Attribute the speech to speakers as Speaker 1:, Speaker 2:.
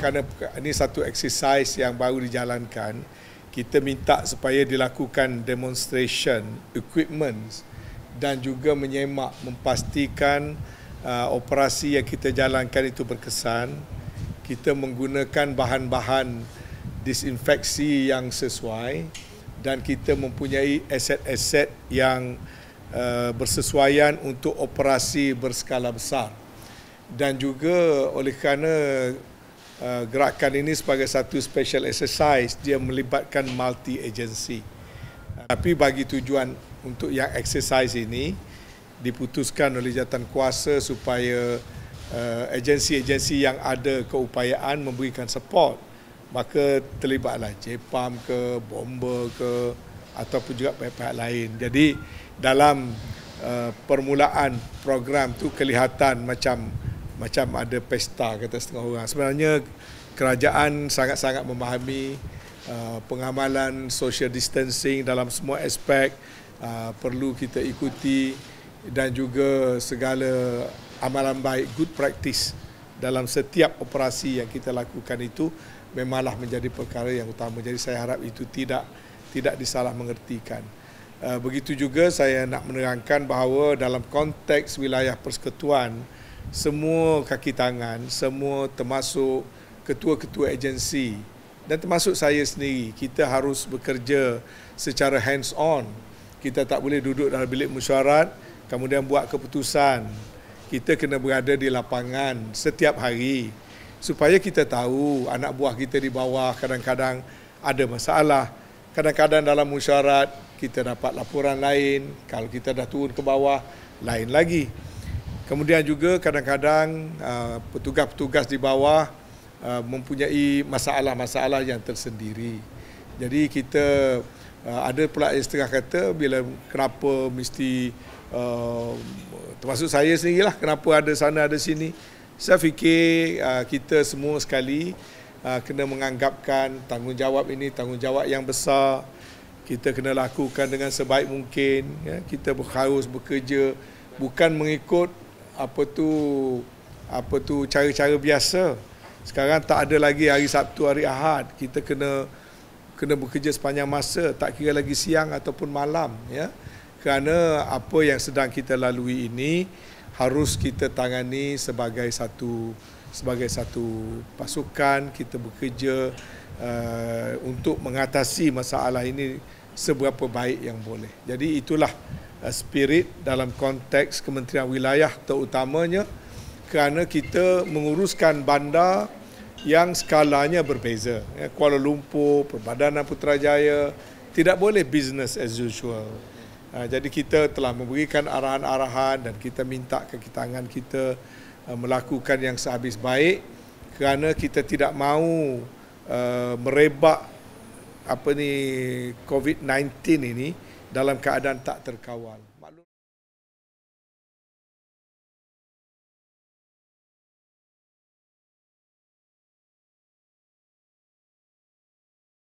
Speaker 1: kerana ini satu exercise yang baru dijalankan kita minta supaya dilakukan demonstration equipment dan juga menyemak memastikan uh, operasi yang kita jalankan itu berkesan kita menggunakan bahan-bahan disinfeksi yang sesuai dan kita mempunyai aset-aset yang Eh, bersesuaian untuk operasi berskala besar dan juga oleh kerana eh, gerakan ini sebagai satu special exercise dia melibatkan multi agency tapi bagi tujuan untuk yang exercise ini diputuskan oleh jawatan kuasa supaya eh, agensi-agensi yang ada keupayaan memberikan support maka terlibatlah Jepam ke bomber ke ataupun juga pihak-pihak lain. Jadi dalam uh, permulaan program tu kelihatan macam macam ada pesta kata setengah orang. Sebenarnya kerajaan sangat-sangat memahami uh, pengamalan social distancing dalam semua aspek uh, perlu kita ikuti dan juga segala amalan baik good practice dalam setiap operasi yang kita lakukan itu memanglah menjadi perkara yang utama. Jadi saya harap itu tidak tidak disalah mengertikan. Eh, begitu juga saya nak menerangkan bahawa dalam konteks wilayah persekutuan, semua kaki tangan, semua termasuk ketua-ketua agensi dan termasuk saya sendiri, kita harus bekerja secara hands on. Kita tak boleh duduk dalam bilik mesyuarat kemudian buat keputusan. Kita kena berada di lapangan setiap hari supaya kita tahu anak buah kita di bawah kadang-kadang ada masalah, kadang-kadang dalam musyarat kita dapat laporan lain kalau kita dah turun ke bawah lain lagi kemudian juga kadang-kadang uh, petugas-petugas di bawah uh, mempunyai masalah-masalah yang tersendiri jadi kita uh, ada pula yang setengah kata bila kenapa mesti termasuk saya sendirilah kenapa ada sana ada sini saya fikir kita semua sekali Ah, kena menganggapkan tanggungjawab ini tanggungjawab yang besar kita kena lakukan dengan sebaik mungkin ya kita harus bekerja bukan mengikut apa tu apa tu cara-cara biasa sekarang tak ada lagi hari Sabtu hari Ahad kita kena kena bekerja sepanjang masa tak kira lagi siang ataupun malam ya kerana apa yang sedang kita lalui ini harus kita tangani sebagai satu sebagai satu pasukan kita bekerja uh, untuk mengatasi masalah ini seberapa baik yang boleh. Jadi itulah uh, spirit dalam konteks Kementerian Wilayah terutamanya kerana kita menguruskan bandar yang skalanya berbeza. Ya, Kuala Lumpur, Perbadanan Putrajaya tidak boleh business as usual. Uh, jadi kita telah memberikan arahan-arahan dan kita minta kekitangan kita Uh, melakukan yang sehabis baik kerana kita tidak mahu uh, merebak apa ni COVID-19 ini dalam keadaan tak terkawal.